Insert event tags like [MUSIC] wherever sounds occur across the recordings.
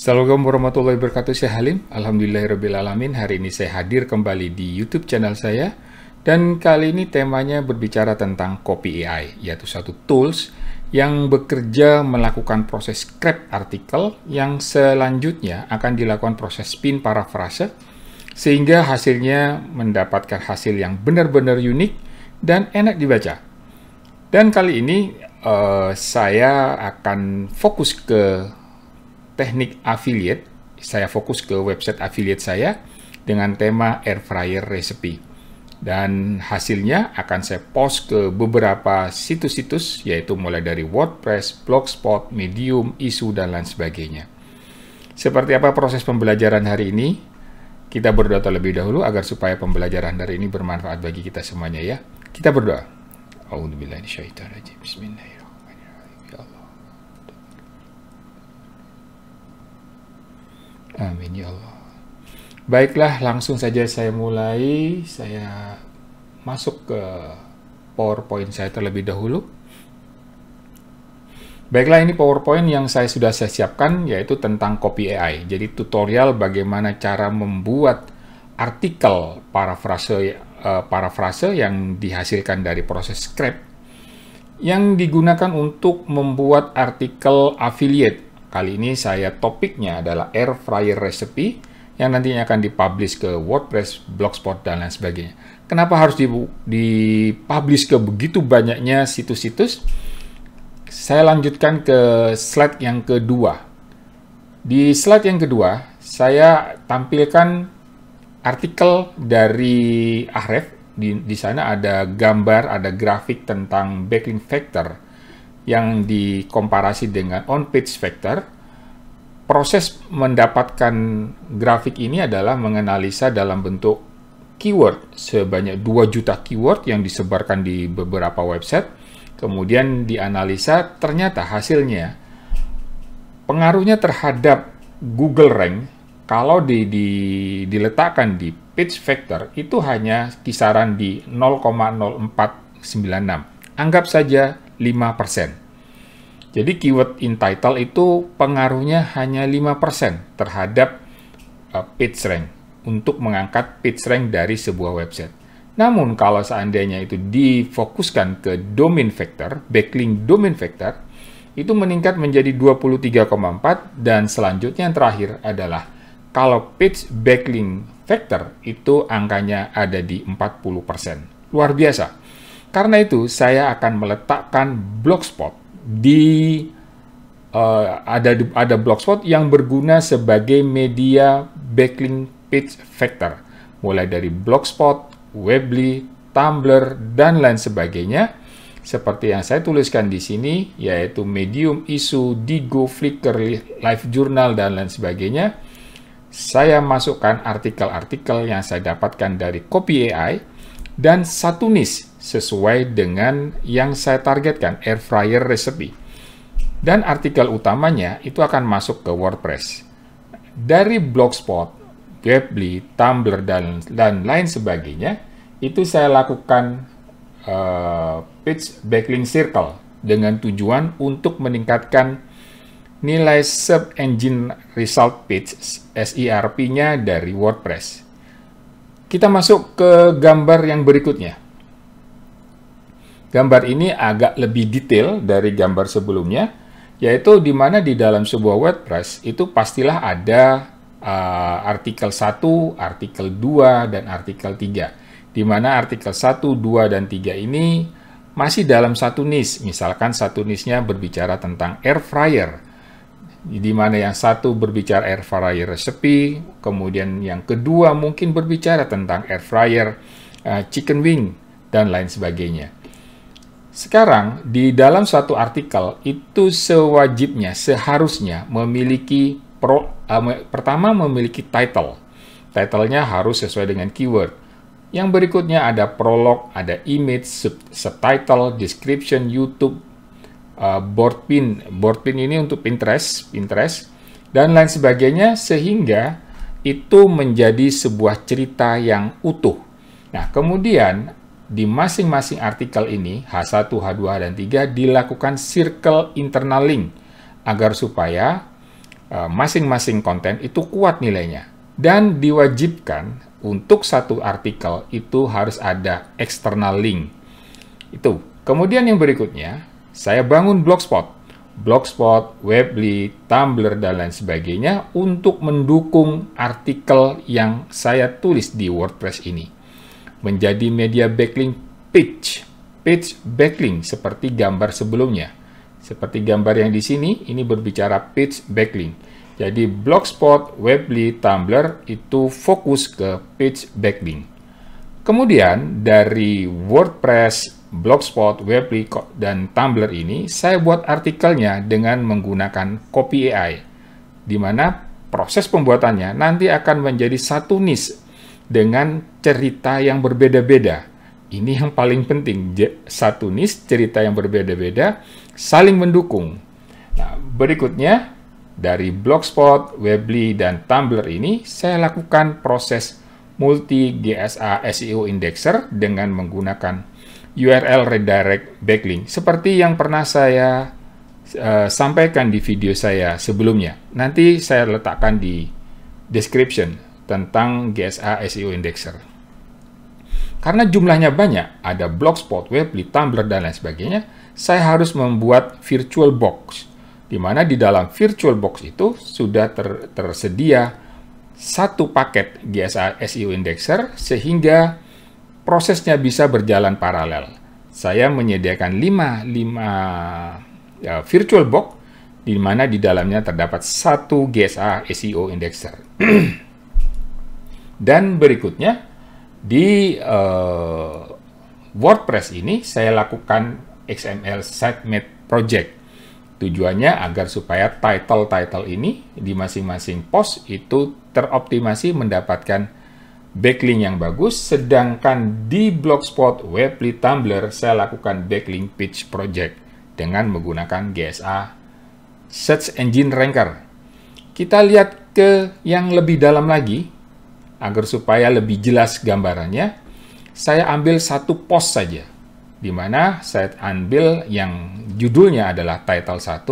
Assalamualaikum warahmatullahi wabarakatuh, saya Halim. Alhamdulillahirrabbilalamin, hari ini saya hadir kembali di YouTube channel saya. Dan kali ini temanya berbicara tentang Copy AI, yaitu satu tools yang bekerja melakukan proses scrap artikel yang selanjutnya akan dilakukan proses spin parafrase sehingga hasilnya mendapatkan hasil yang benar-benar unik dan enak dibaca. Dan kali ini uh, saya akan fokus ke teknik affiliate, saya fokus ke website affiliate saya dengan tema air fryer recipe. Dan hasilnya akan saya post ke beberapa situs-situs, yaitu mulai dari WordPress, Blogspot, Medium, Isu, dan lain sebagainya. Seperti apa proses pembelajaran hari ini? Kita berdoa terlebih dahulu agar supaya pembelajaran hari ini bermanfaat bagi kita semuanya ya. Kita berdoa. A'udzubillahi minasyaitonirrajim. Bismillahirrahmanirrahim. Ya Allah. Amin ya Allah. Baiklah, langsung saja saya mulai. Saya masuk ke PowerPoint saya terlebih dahulu. Baiklah, ini PowerPoint yang saya sudah saya siapkan, yaitu tentang copy AI. Jadi tutorial bagaimana cara membuat artikel parafrase eh, parafrase yang dihasilkan dari proses script yang digunakan untuk membuat artikel affiliate Kali ini saya topiknya adalah air fryer recipe yang nantinya akan dipublish ke WordPress, Blogspot, dan lain sebagainya. Kenapa harus dipublish ke begitu banyaknya situs-situs? Saya lanjutkan ke slide yang kedua. Di slide yang kedua, saya tampilkan artikel dari Ahref. Di, di sana ada gambar, ada grafik tentang backlink factor yang dikomparasi dengan on-page vector, proses mendapatkan grafik ini adalah menganalisa dalam bentuk keyword sebanyak 2 juta keyword yang disebarkan di beberapa website, kemudian dianalisa ternyata hasilnya pengaruhnya terhadap Google Rank kalau di, di, diletakkan di page vector itu hanya kisaran di 0,0496. Anggap saja jadi keyword in title itu pengaruhnya hanya 5% terhadap uh, page rank untuk mengangkat page rank dari sebuah website. Namun kalau seandainya itu difokuskan ke domain factor, backlink domain factor itu meningkat menjadi 23,4 dan selanjutnya yang terakhir adalah kalau page backlink factor itu angkanya ada di 40%. Luar biasa. Karena itu, saya akan meletakkan blogspot di uh, ada ada blogspot yang berguna sebagai media backlink page factor mulai dari blogspot, webly, Tumblr, dan lain sebagainya. Seperti yang saya tuliskan di sini, yaitu Medium, Isu, Digo, Flickr, Live Journal, dan lain sebagainya. Saya masukkan artikel-artikel yang saya dapatkan dari Copy AI, dan satu nis sesuai dengan yang saya targetkan, air fryer recipe. Dan artikel utamanya itu akan masuk ke WordPress. Dari Blogspot, Webly, Tumblr, dan, dan lain sebagainya, itu saya lakukan uh, eh, page backlink circle dengan tujuan untuk meningkatkan nilai sub-engine result page serp nya dari WordPress. Kita masuk ke gambar yang berikutnya. Gambar ini agak lebih detail dari gambar sebelumnya, yaitu di mana di dalam sebuah WordPress itu pastilah ada uh, artikel 1, artikel 2, dan artikel 3. Di mana artikel 1, 2, dan 3 ini masih dalam satu niche. Misalkan satu niche-nya berbicara tentang air fryer. Di mana yang satu berbicara air fryer resepi, kemudian yang kedua mungkin berbicara tentang air fryer uh, chicken wing, dan lain sebagainya. Sekarang, di dalam suatu artikel, itu sewajibnya, seharusnya memiliki pro, uh, pertama memiliki title. Titlenya harus sesuai dengan keyword. Yang berikutnya ada prolog, ada image, sub, subtitle, description, YouTube, uh, board pin. Board pin ini untuk Pinterest, Pinterest, dan lain sebagainya sehingga itu menjadi sebuah cerita yang utuh. Nah, kemudian di masing-masing artikel ini, H1, H2, dan 3 dilakukan circle internal link agar supaya e, masing-masing konten itu kuat nilainya. Dan diwajibkan untuk satu artikel itu harus ada external link. Itu. Kemudian yang berikutnya, saya bangun blogspot. Blogspot, Webly, Tumblr, dan lain sebagainya untuk mendukung artikel yang saya tulis di WordPress ini menjadi media backlink page, page backlink seperti gambar sebelumnya. Seperti gambar yang di sini, ini berbicara page backlink. Jadi Blogspot, Weebly, Tumblr itu fokus ke page backlink. Kemudian dari WordPress, Blogspot, Weebly, dan Tumblr ini, saya buat artikelnya dengan menggunakan Copy AI, di mana proses pembuatannya nanti akan menjadi satu niche dengan cerita yang berbeda-beda. Ini yang paling penting. Satu nis cerita yang berbeda-beda, saling mendukung. Nah, berikutnya dari Blogspot, Webly, dan Tumblr ini saya lakukan proses multi GSA SEO indexer dengan menggunakan URL redirect backlink seperti yang pernah saya uh, sampaikan di video saya sebelumnya. Nanti saya letakkan di description tentang GSA SEO Indexer. Karena jumlahnya banyak, ada blogspot, Webly, Tumblr, dan lain sebagainya, saya harus membuat virtual box, di mana di dalam virtual box itu sudah ter tersedia satu paket GSA SEO Indexer sehingga prosesnya bisa berjalan paralel. Saya menyediakan 5, 5 ya, virtual box di mana di dalamnya terdapat satu GSA SEO Indexer. [CLEARS THROAT] Dan berikutnya, di uh, WordPress ini saya lakukan XML sitemap project. Tujuannya agar supaya title-title ini di masing-masing post itu teroptimasi mendapatkan backlink yang bagus, sedangkan di Blogspot, Webly, Tumblr saya lakukan backlink page project dengan menggunakan GSA Search Engine Ranker. Kita lihat ke yang lebih dalam lagi agar supaya lebih jelas gambarannya, saya ambil satu pos saja, di mana saya ambil yang judulnya adalah title 1,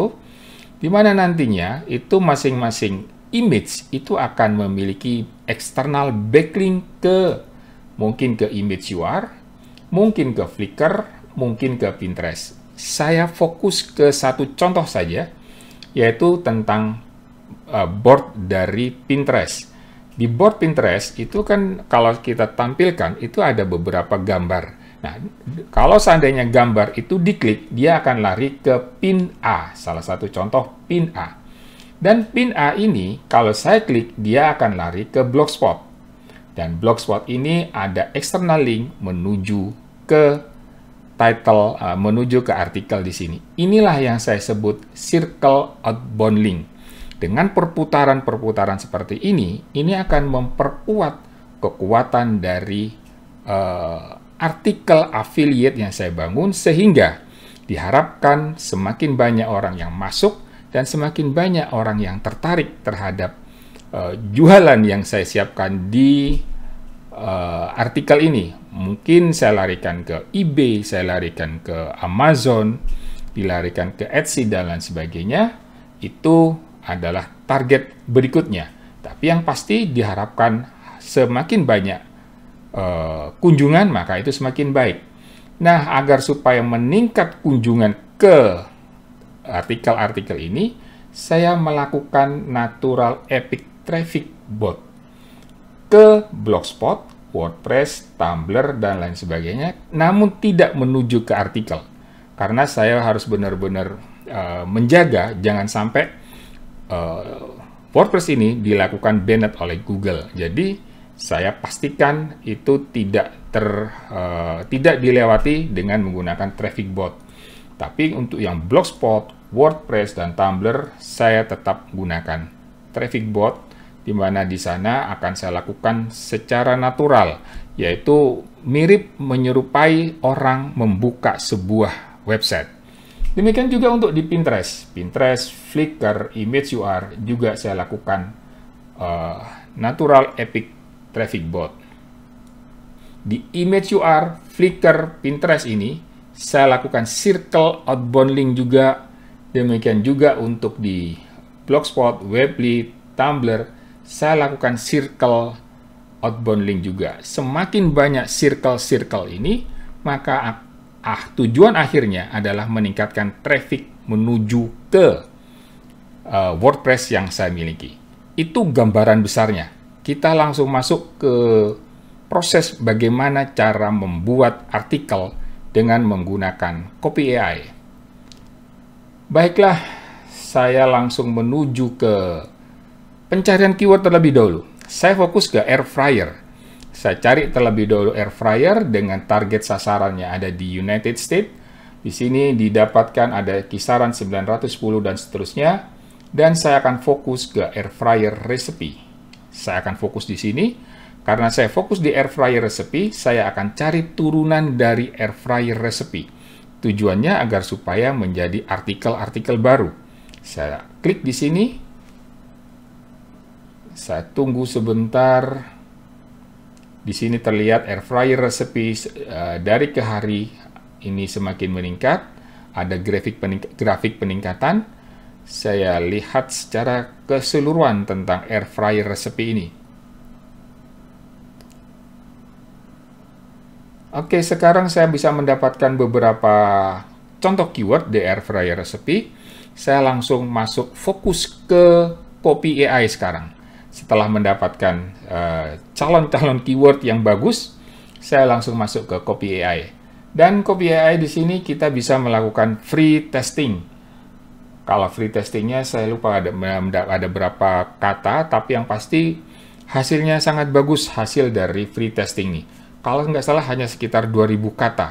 di mana nantinya itu masing-masing image itu akan memiliki external backlink ke mungkin ke image UR, mungkin ke Flickr, mungkin ke Pinterest. Saya fokus ke satu contoh saja, yaitu tentang eh, board dari Pinterest. Di board Pinterest itu kan kalau kita tampilkan itu ada beberapa gambar. Nah, kalau seandainya gambar itu diklik, dia akan lari ke pin A. Salah satu contoh pin A. Dan pin A ini kalau saya klik, dia akan lari ke Blogspot. Dan Blogspot ini ada external link menuju ke title, eh, menuju ke artikel di sini. Inilah yang saya sebut circle outbound link. Dengan perputaran-perputaran seperti ini, ini akan memperkuat kekuatan dari uh, artikel affiliate yang saya bangun sehingga diharapkan semakin banyak orang yang masuk dan semakin banyak orang yang tertarik terhadap uh, jualan yang saya siapkan di uh, artikel ini. Mungkin saya larikan ke eBay, saya larikan ke Amazon, dilarikan ke Etsy dan lain sebagainya. Itu adalah target berikutnya. Tapi yang pasti diharapkan semakin banyak uh, kunjungan, maka itu semakin baik. Nah, agar supaya meningkat kunjungan ke artikel-artikel ini, saya melakukan natural epic traffic bot ke Blogspot, WordPress, Tumblr, dan lain sebagainya, namun tidak menuju ke artikel. Karena saya harus benar-benar uh, menjaga jangan sampai uh, WordPress ini dilakukan banned oleh Google. Jadi saya pastikan itu tidak ter uh, tidak dilewati dengan menggunakan traffic bot. Tapi untuk yang Blogspot, WordPress dan Tumblr saya tetap gunakan traffic bot di mana di sana akan saya lakukan secara natural yaitu mirip menyerupai orang membuka sebuah website. Demikian juga untuk di Pinterest. Pinterest, Flickr, Image UR juga saya lakukan uh, Natural Epic Traffic Bot. Di Image UR, Flickr, Pinterest ini saya lakukan circle outbound link juga. Demikian juga untuk di Blogspot, Webly, Tumblr, saya lakukan circle outbound link juga. Semakin banyak circle-circle ini, maka ah, tujuan akhirnya adalah meningkatkan traffic menuju ke uh, WordPress yang saya miliki. Itu gambaran besarnya. Kita langsung masuk ke proses bagaimana cara membuat artikel dengan menggunakan Copy AI. Baiklah, saya langsung menuju ke pencarian keyword terlebih dahulu. Saya fokus ke air fryer saya cari terlebih dahulu air fryer dengan target sasarannya ada di United States. Di sini didapatkan ada kisaran 910 dan seterusnya. Dan saya akan fokus ke air fryer recipe. Saya akan fokus di sini. Karena saya fokus di air fryer recipe, saya akan cari turunan dari air fryer recipe. Tujuannya agar supaya menjadi artikel-artikel baru. Saya klik di sini. Saya tunggu sebentar. Di sini terlihat air fryer resepi uh, eh, dari ke hari ini semakin meningkat. Ada grafik, pening grafik peningkatan. Saya lihat secara keseluruhan tentang air fryer resepi ini. Oke, sekarang saya bisa mendapatkan beberapa contoh keyword di air fryer resepi. Saya langsung masuk fokus ke copy AI sekarang setelah mendapatkan eh, calon-calon uh, keyword yang bagus, saya langsung masuk ke Copy AI. Dan Copy AI di sini kita bisa melakukan free testing. Kalau free testingnya saya lupa ada, ada berapa kata, tapi yang pasti hasilnya sangat bagus hasil dari free testing nih. Kalau nggak salah hanya sekitar 2000 kata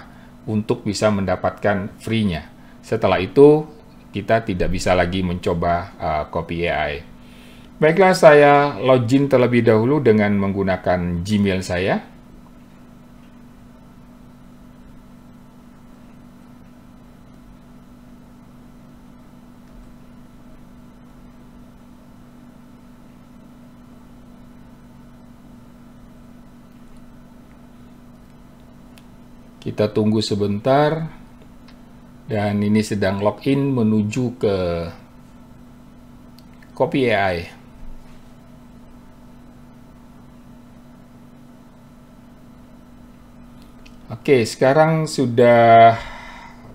untuk bisa mendapatkan free-nya. Setelah itu kita tidak bisa lagi mencoba uh, Copy AI. Baiklah, saya login terlebih dahulu dengan menggunakan Gmail saya. Kita tunggu sebentar. Dan ini sedang login menuju ke Copy AI. Oke, sekarang sudah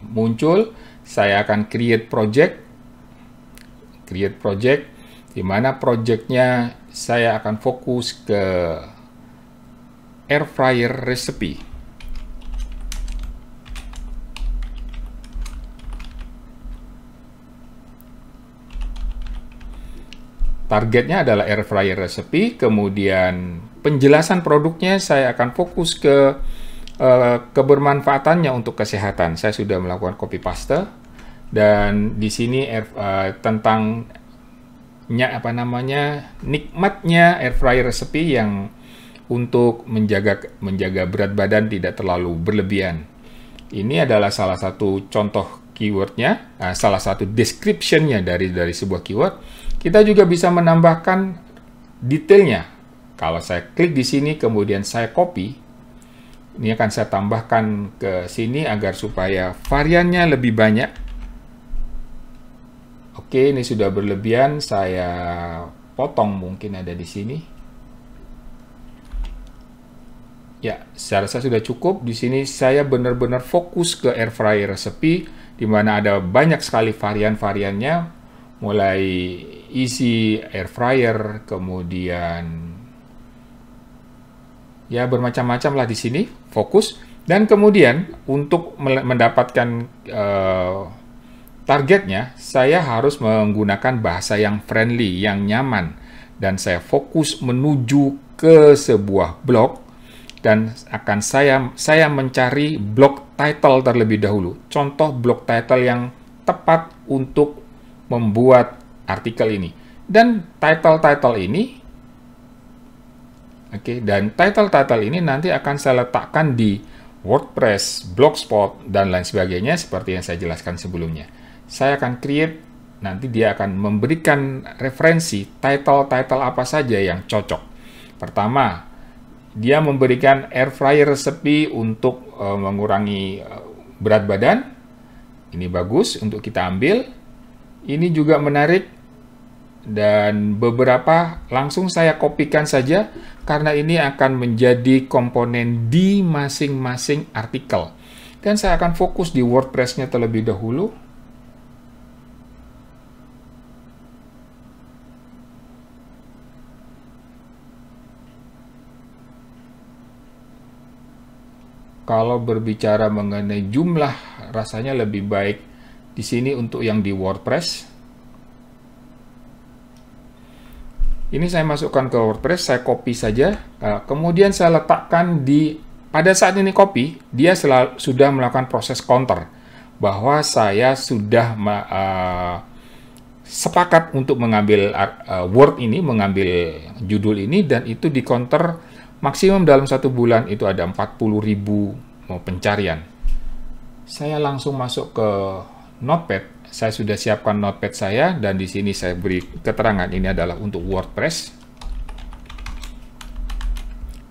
muncul. Saya akan create project. Create project. Di mana projectnya saya akan fokus ke air fryer recipe. Targetnya adalah air fryer recipe, kemudian penjelasan produknya saya akan fokus ke Eh, kebermanfaatannya untuk kesehatan. Saya sudah melakukan copy paste dan di sini air, uh, tentang nya apa namanya nikmatnya air fryer resepi yang untuk menjaga menjaga berat badan tidak terlalu berlebihan. Ini adalah salah satu contoh keywordnya, uh, salah satu descriptionnya dari dari sebuah keyword. Kita juga bisa menambahkan detailnya. Kalau saya klik di sini kemudian saya copy, ini akan saya tambahkan ke sini agar supaya variannya lebih banyak. Oke, ini sudah berlebihan. Saya potong mungkin ada di sini. Ya, saya rasa sudah cukup. Di sini saya benar-benar fokus ke air fryer resepi, di mana ada banyak sekali varian-variannya, mulai isi air fryer, kemudian ya bermacam-macam lah di sini fokus dan kemudian untuk mendapatkan uh, targetnya saya harus menggunakan bahasa yang friendly yang nyaman dan saya fokus menuju ke sebuah blog dan akan saya saya mencari blog title terlebih dahulu contoh blog title yang tepat untuk membuat artikel ini dan title-title ini Oke, okay, dan title-title ini nanti akan saya letakkan di WordPress, Blogspot, dan lain sebagainya seperti yang saya jelaskan sebelumnya. Saya akan create, nanti dia akan memberikan referensi title-title apa saja yang cocok. Pertama, dia memberikan air fryer resepi untuk uh, mengurangi uh, berat badan. Ini bagus untuk kita ambil. Ini juga menarik dan beberapa langsung saya kopikan saja karena ini akan menjadi komponen di masing-masing artikel. Dan saya akan fokus di WordPress-nya terlebih dahulu. Kalau berbicara mengenai jumlah, rasanya lebih baik di sini untuk yang di WordPress Ini saya masukkan ke WordPress, saya copy saja, uh, kemudian saya letakkan di, pada saat ini copy, dia selalu, sudah melakukan proses counter, bahwa saya sudah uh, sepakat untuk mengambil uh, word ini, mengambil judul ini, dan itu di counter maksimum dalam satu bulan itu ada 40 ribu pencarian. Saya langsung masuk ke Notepad, saya sudah siapkan notepad saya dan di sini saya beri keterangan ini adalah untuk WordPress.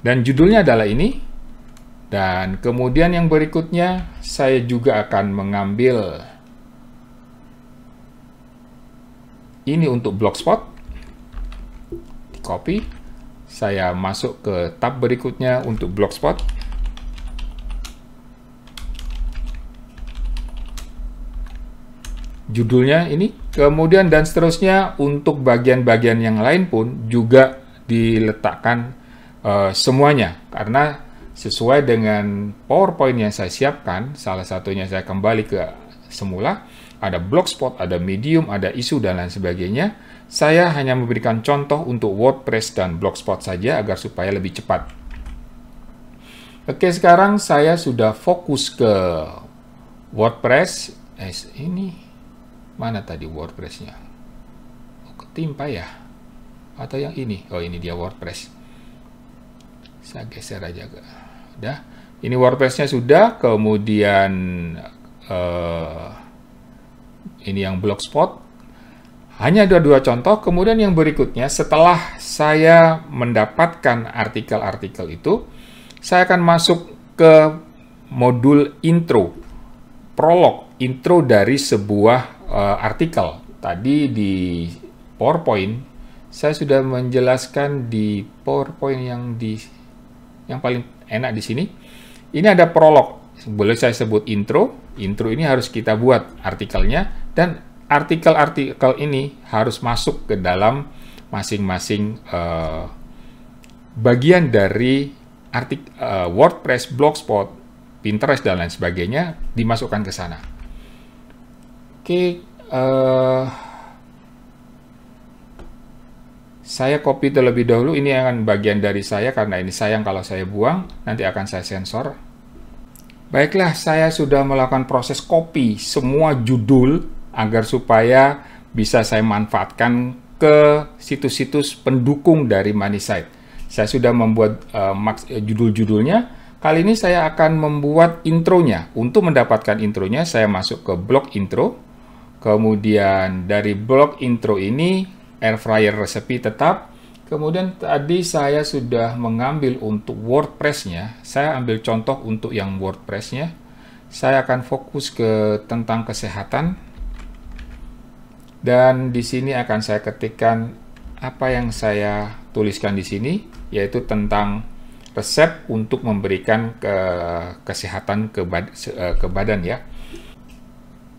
Dan judulnya adalah ini. Dan kemudian yang berikutnya saya juga akan mengambil ini untuk blogspot. Di copy. Saya masuk ke tab berikutnya untuk blogspot. judulnya ini. Kemudian dan seterusnya untuk bagian-bagian yang lain pun juga diletakkan uh, semuanya karena sesuai dengan PowerPoint yang saya siapkan, salah satunya saya kembali ke semula, ada blogspot, ada medium, ada isu dan lain sebagainya. Saya hanya memberikan contoh untuk WordPress dan blogspot saja agar supaya lebih cepat. Oke, sekarang saya sudah fokus ke WordPress. Eh, ini Mana tadi WordPress-nya? Oh, ketimpa ya? Atau yang ini? Oh, ini dia WordPress. Saya geser aja ke. Udah. Ini WordPress-nya sudah, kemudian uh, ini yang Blogspot. Hanya ada dua contoh, kemudian yang berikutnya setelah saya mendapatkan artikel-artikel itu, saya akan masuk ke modul intro, prolog, intro dari sebuah uh, artikel tadi di PowerPoint saya sudah menjelaskan di PowerPoint yang di yang paling enak di sini. Ini ada prolog. Boleh saya sebut intro. Intro ini harus kita buat artikelnya dan artikel-artikel ini harus masuk ke dalam masing-masing uh, bagian dari artik uh, WordPress, Blogspot, Pinterest dan lain sebagainya dimasukkan ke sana okay, uh, eh, saya copy terlebih dahulu ini akan bagian dari saya karena ini sayang kalau saya buang nanti akan saya sensor baiklah saya sudah melakukan proses copy semua judul agar supaya bisa saya manfaatkan ke situs-situs pendukung dari manisite saya sudah membuat uh, judul-judulnya kali ini saya akan membuat intronya untuk mendapatkan intronya saya masuk ke blog intro Kemudian dari blog intro ini air fryer resepi tetap. Kemudian tadi saya sudah mengambil untuk WordPress-nya. Saya ambil contoh untuk yang WordPress-nya. Saya akan fokus ke tentang kesehatan. Dan di sini akan saya ketikkan apa yang saya tuliskan di sini yaitu tentang resep untuk memberikan ke kesehatan ke, bad, eh, ke badan ya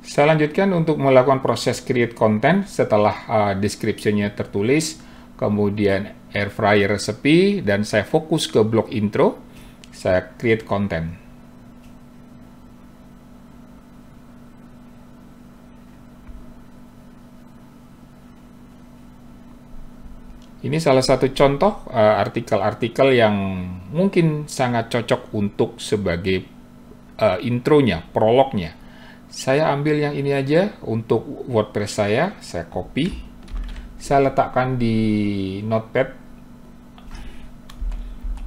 saya lanjutkan untuk melakukan proses create content setelah uh, description-nya tertulis, kemudian air fryer recipe dan saya fokus ke blog intro, saya create content. Ini salah satu contoh uh, artikel-artikel uh, yang mungkin sangat cocok untuk sebagai uh, intronya, prolognya. Saya ambil yang ini aja untuk WordPress saya, saya copy. Saya letakkan di Notepad.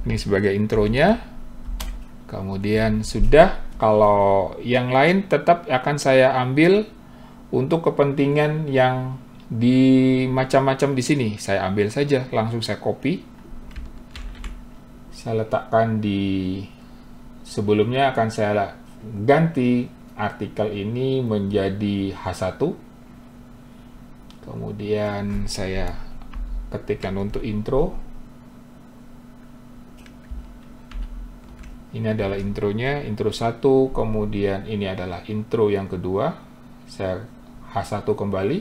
Ini sebagai intronya. Kemudian sudah, kalau yang lain tetap akan saya ambil untuk kepentingan yang di macam-macam di sini. Saya ambil saja, langsung saya copy. Saya letakkan di sebelumnya akan saya ganti artikel ini menjadi H1 kemudian saya ketikkan untuk intro ini adalah intronya intro 1 kemudian ini adalah intro yang kedua saya H1 kembali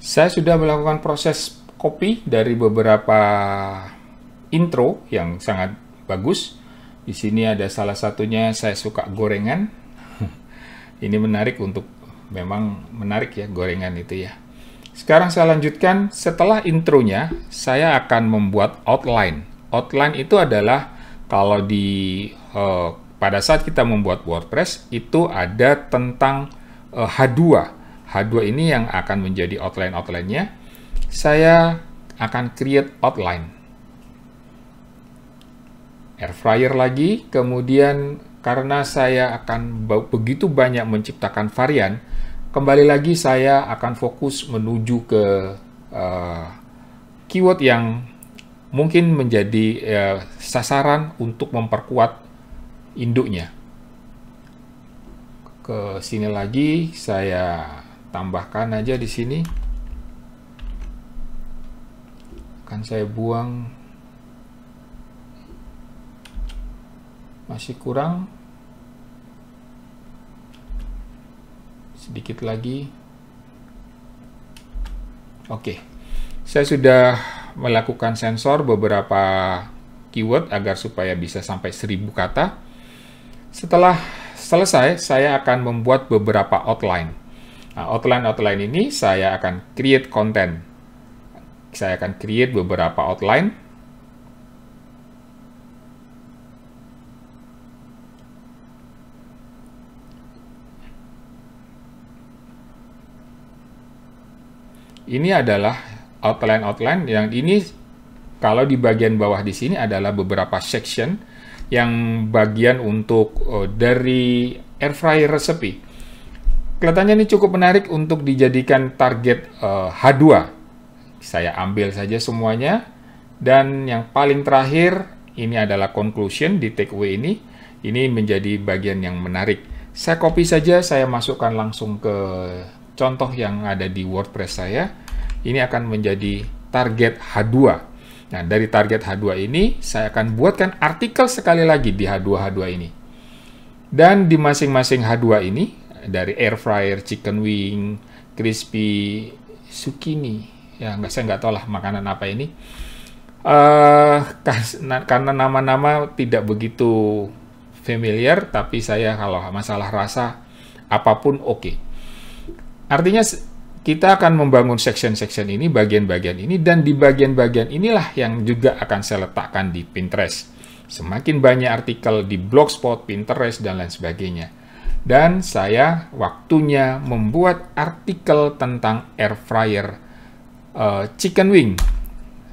saya sudah melakukan proses copy dari beberapa intro yang sangat bagus di sini ada salah satunya saya suka gorengan ini menarik untuk memang menarik ya gorengan itu ya. Sekarang saya lanjutkan setelah intronya saya akan membuat outline. Outline itu adalah kalau di uh, pada saat kita membuat WordPress itu ada tentang uh, H2. H2 ini yang akan menjadi outline-outline-nya. Saya akan create outline air fryer lagi, kemudian karena saya akan begitu banyak menciptakan varian, kembali lagi saya akan fokus menuju ke uh, keyword yang mungkin menjadi uh, sasaran untuk memperkuat induknya. Ke sini lagi saya tambahkan aja di sini. Akan saya buang masih kurang sedikit lagi oke saya sudah melakukan sensor beberapa keyword agar supaya bisa sampai 1000 kata setelah selesai saya akan membuat beberapa outline outline nah, outline outline ini saya akan create content saya akan create beberapa outline ini adalah outline-outline yang ini kalau di bagian bawah di sini adalah beberapa section yang bagian untuk uh, dari air fryer resepi. Kelihatannya ini cukup menarik untuk dijadikan target uh, eh, H2. Saya ambil saja semuanya. Dan yang paling terakhir, ini adalah conclusion di takeaway ini. Ini menjadi bagian yang menarik. Saya copy saja, saya masukkan langsung ke contoh yang ada di WordPress saya, ini akan menjadi target H2. Nah, dari target H2 ini, saya akan buatkan artikel sekali lagi di H2H2 ini. Dan di masing-masing H2 ini, dari air fryer, chicken wing, crispy, zucchini, ya nggak saya nggak tahu lah makanan apa ini. Uh, karena nama-nama tidak begitu familiar, tapi saya kalau masalah rasa apapun oke. Okay. Artinya kita akan membangun section-section ini, bagian-bagian ini, dan di bagian-bagian inilah yang juga akan saya letakkan di Pinterest. Semakin banyak artikel di Blogspot, Pinterest, dan lain sebagainya. Dan saya waktunya membuat artikel tentang air fryer uh, chicken wing.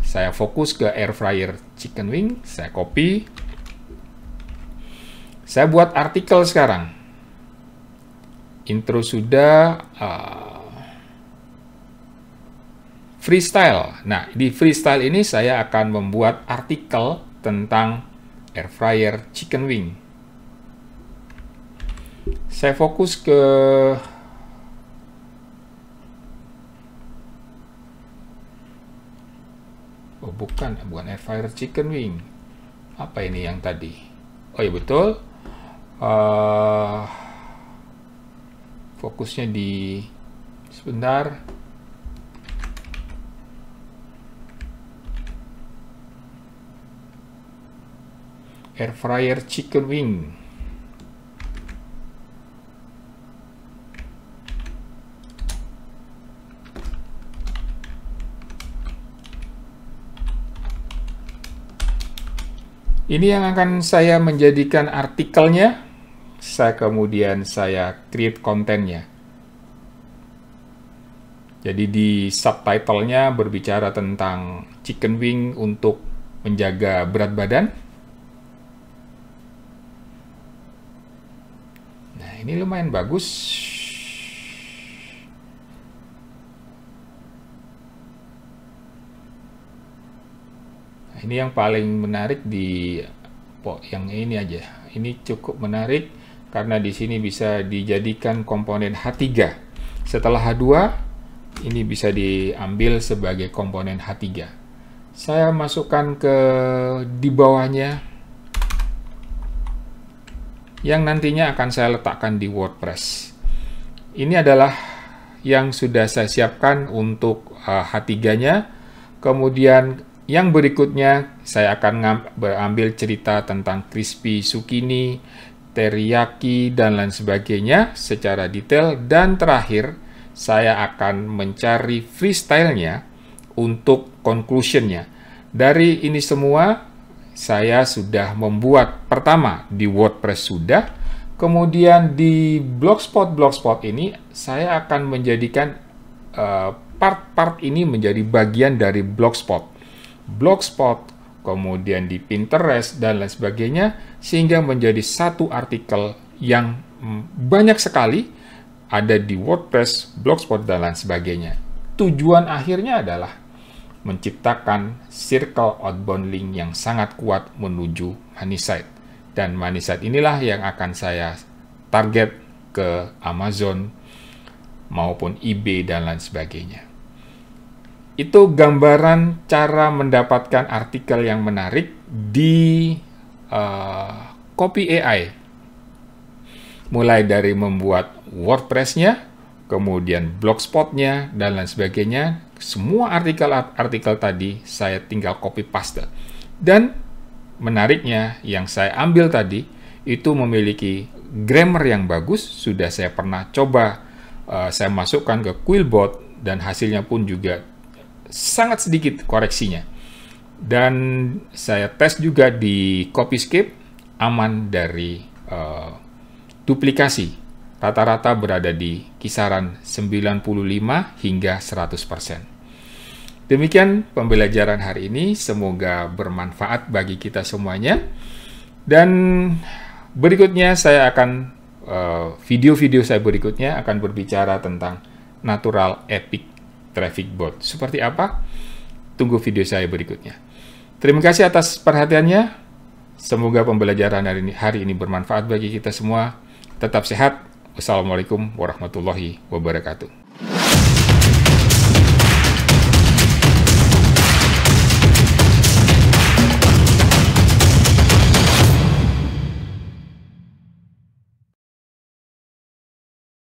Saya fokus ke air fryer chicken wing, saya copy. Saya buat artikel sekarang Intro sudah. Uh, freestyle. Nah, di freestyle ini saya akan membuat artikel tentang air fryer chicken wing. Saya fokus ke Oh, bukan, bukan air fryer chicken wing. Apa ini yang tadi? Oh ya betul. Uh, fokusnya di sebentar air fryer chicken wing Ini yang akan saya menjadikan artikelnya bisa kemudian saya create kontennya. Jadi di subtitlenya berbicara tentang chicken wing untuk menjaga berat badan. Nah ini lumayan bagus. Nah, ini yang paling menarik di po yang ini aja. Ini cukup menarik karena di sini bisa dijadikan komponen H3. Setelah H2, ini bisa diambil sebagai komponen H3. Saya masukkan ke di bawahnya yang nantinya akan saya letakkan di WordPress. Ini adalah yang sudah saya siapkan untuk H3-nya. Eh, Kemudian yang berikutnya saya akan ambil cerita tentang crispy Sukini teriyaki, dan lain sebagainya secara detail. Dan terakhir, saya akan mencari freestyle-nya untuk conclusion-nya. Dari ini semua, saya sudah membuat pertama di WordPress sudah, kemudian di Blogspot-Blogspot ini, saya akan menjadikan eh, part-part uh, part -part ini menjadi bagian dari Blogspot. Blogspot kemudian di Pinterest, dan lain sebagainya, sehingga menjadi satu artikel yang mm, banyak sekali ada di WordPress, Blogspot, dan lain sebagainya. Tujuan akhirnya adalah menciptakan circle outbound link yang sangat kuat menuju Moneysite. Dan Moneysite inilah yang akan saya target ke Amazon maupun eBay dan lain sebagainya. Itu gambaran cara mendapatkan artikel yang menarik di uh, copy AI. Mulai dari membuat WordPress-nya, kemudian blogspot-nya, dan lain sebagainya. Semua artikel-artikel tadi saya tinggal copy paste. Dan menariknya yang saya ambil tadi itu memiliki grammar yang bagus, sudah saya pernah coba uh, saya masukkan ke Quillbot dan hasilnya pun juga sangat sedikit koreksinya. Dan saya tes juga di Copyscape, aman dari uh, duplikasi. Rata-rata berada di kisaran 95 hingga 100%. Demikian pembelajaran hari ini, semoga bermanfaat bagi kita semuanya. Dan berikutnya saya akan eh, video-video video -video saya berikutnya akan berbicara tentang natural epic traffic bot. Seperti apa? Tunggu video saya berikutnya. Terima kasih atas perhatiannya. Semoga pembelajaran hari ini, hari ini bermanfaat bagi kita semua. Tetap sehat. Wassalamualaikum warahmatullahi wabarakatuh.